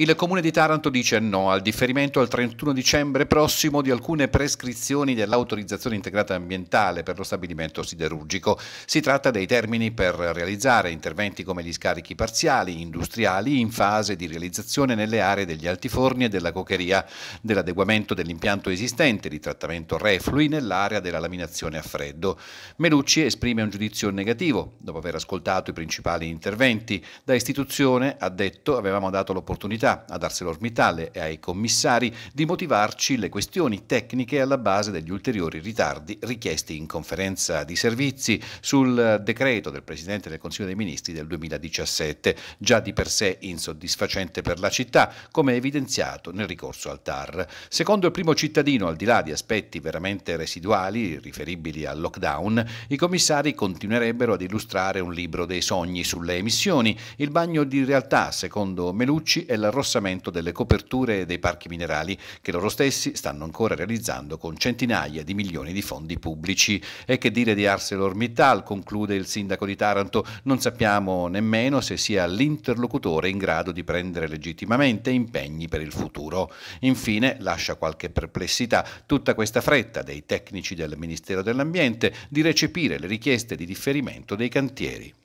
Il comune di Taranto dice no al differimento al 31 dicembre prossimo di alcune prescrizioni dell'autorizzazione integrata ambientale per lo stabilimento siderurgico. Si tratta dei termini per realizzare interventi come gli scarichi parziali industriali in fase di realizzazione nelle aree degli altiforni e della cocheria, dell'adeguamento dell'impianto esistente di trattamento reflui nell'area della laminazione a freddo. Melucci esprime un giudizio negativo dopo aver ascoltato i principali interventi. Da istituzione, ha detto, avevamo dato l'opportunità società, ad ArcelorMittal e ai commissari di motivarci le questioni tecniche alla base degli ulteriori ritardi richiesti in conferenza di servizi sul decreto del Presidente del Consiglio dei Ministri del 2017, già di per sé insoddisfacente per la città, come evidenziato nel ricorso al TAR. Secondo il primo cittadino, al di là di aspetti veramente residuali, riferibili al lockdown, i commissari continuerebbero ad illustrare un libro dei sogni sulle emissioni, il bagno di realtà, secondo Melucci, è la arrossamento delle coperture dei parchi minerali che loro stessi stanno ancora realizzando con centinaia di milioni di fondi pubblici. E che dire di ArcelorMittal, conclude il sindaco di Taranto, non sappiamo nemmeno se sia l'interlocutore in grado di prendere legittimamente impegni per il futuro. Infine lascia qualche perplessità tutta questa fretta dei tecnici del Ministero dell'Ambiente di recepire le richieste di differimento dei cantieri.